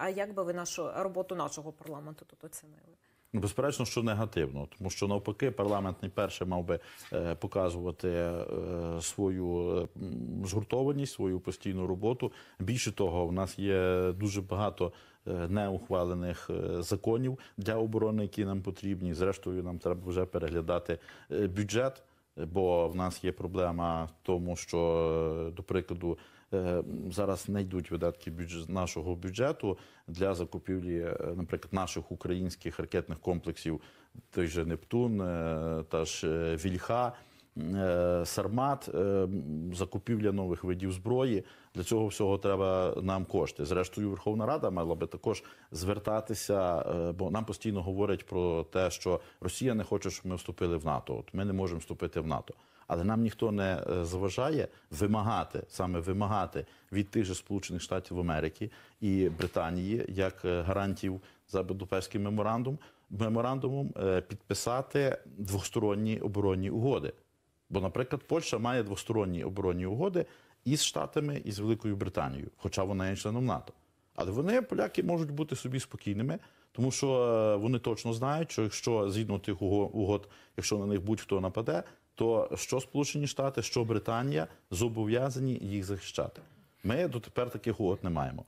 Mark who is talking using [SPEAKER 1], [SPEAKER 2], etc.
[SPEAKER 1] А як би ви нашу роботу нашого парламенту тут оцінили? Безперечно, що негативно, тому що навпаки, парламент не перше мав би е, показувати е, свою згуртованість, свою постійну роботу. Більше того, в нас є дуже багато. Е, неухвалених законів для оборони, які нам потрібні, зрештою нам треба вже переглядати бюджет бо в нас є проблема в тому, що до прикладу. Е, зараз не йдуть видатки нашого бюджету для закупівлі, е, наприклад, наших українських ракетних комплексів, той же Нептун, е, та ж Вільха. Е, сармат, е, закупівля нових видів зброї. Для цього всього треба нам кошти. Зрештою, Верховна Рада мала би також звертатися, е, бо нам постійно говорять про те, що Росія не хоче, щоб ми вступили в НАТО. От ми не можемо вступити в НАТО. Але нам ніхто не заважає вимагати саме вимагати від тих же Сполучених Штатів Америки і Британії як гарантів за Будапештським меморандум меморандумом підписати двосторонні оборонні угоди. Бо, наприклад, Польща має двосторонні оборонні угоди із Штатами, і з Великою Британією, хоча вона є членом НАТО. Але вони, поляки, можуть бути собі спокійними, тому що е, вони точно знають, що якщо згідно тих угод, якщо на них будь-хто нападе, то що Сполучені Штати, що Британія зобов'язані їх захищати. Ми дотепер таких угод не маємо.